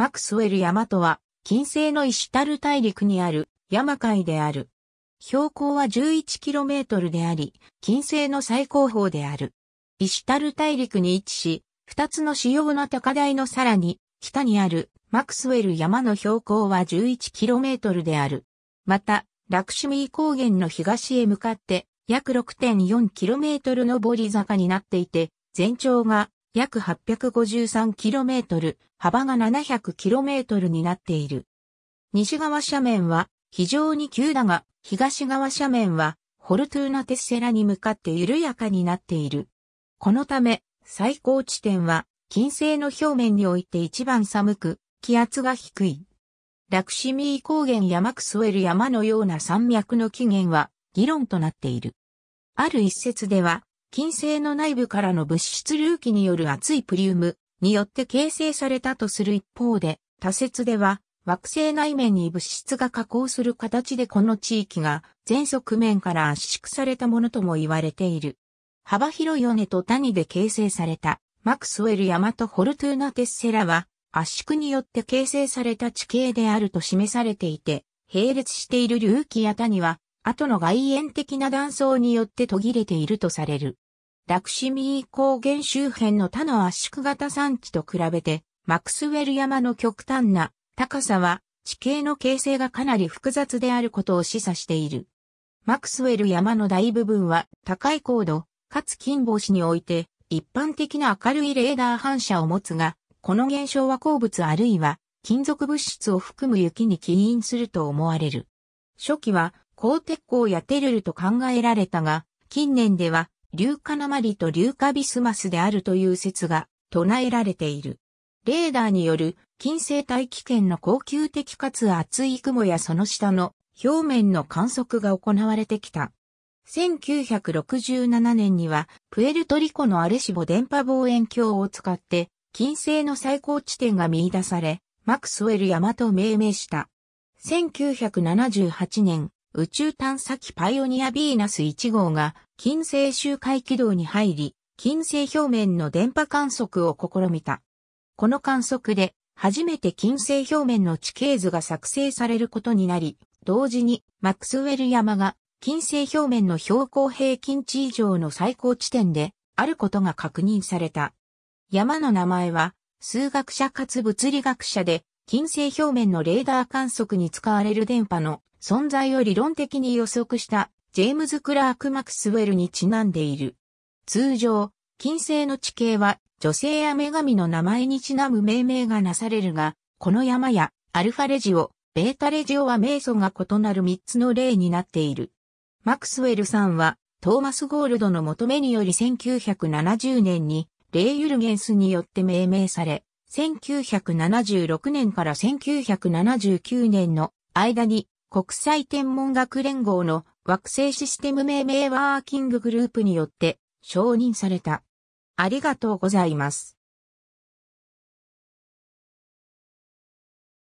マクスウェル山とは、近世のイシュタル大陸にある山海である。標高は 11km であり、近世の最高峰である。イシュタル大陸に位置し、二つの主要な高台のさらに、北にあるマクスウェル山の標高は 11km である。また、ラクシミー高原の東へ向かって、約 6.4km 上り坂になっていて、全長が約 853km、幅が 700km になっている。西側斜面は非常に急だが、東側斜面はホルトゥーナテッセラに向かって緩やかになっている。このため、最高地点は金星の表面において一番寒く、気圧が低い。ラクシミー高原山くクえるル山のような山脈の起源は議論となっている。ある一説では、金星の内部からの物質隆起による熱いプリウムによって形成されたとする一方で、多説では惑星内面に物質が加工する形でこの地域が全側面から圧縮されたものとも言われている。幅広い尾根と谷で形成されたマクスウェル・山とホルトゥーナ・テッセラは圧縮によって形成された地形であると示されていて、並列している隆起や谷は後の外縁的な断層によって途切れているとされる。ラクシミー高原周辺の他の圧縮型山地と比べて、マクスウェル山の極端な高さは地形の形成がかなり複雑であることを示唆している。マクスウェル山の大部分は高い高度、かつ金星において一般的な明るいレーダー反射を持つが、この現象は鉱物あるいは金属物質を含む雪に起因すると思われる。初期は鋼鉄鋼やテルルと考えられたが、近年では、硫化鉛と硫化ビスマスであるという説が唱えられている。レーダーによる近世大気圏の恒久的かつ厚い雲やその下の表面の観測が行われてきた。1967年にはプエルトリコのアレシボ電波望遠鏡を使って近世の最高地点が見出され、マクスウェル山と命名した。1978年、宇宙探査機パイオニアビーナス1号が金星周回軌道に入り、金星表面の電波観測を試みた。この観測で初めて金星表面の地形図が作成されることになり、同時にマックスウェル山が金星表面の標高平均値以上の最高地点であることが確認された。山の名前は数学者かつ物理学者で金星表面のレーダー観測に使われる電波の存在を理論的に予測したジェームズ・クラーク・マクスウェルにちなんでいる。通常、金星の地形は女性や女神の名前にちなむ命名がなされるが、この山やアルファレジオ、ベータレジオは名素が異なる3つの例になっている。マクスウェルさんは、トーマス・ゴールドの求めにより1970年に、レイ・ユルゲンスによって命名され、1976年から1979年の間に国際天文学連合の惑星システム命名ワーキンググループによって承認された。ありがとうございます。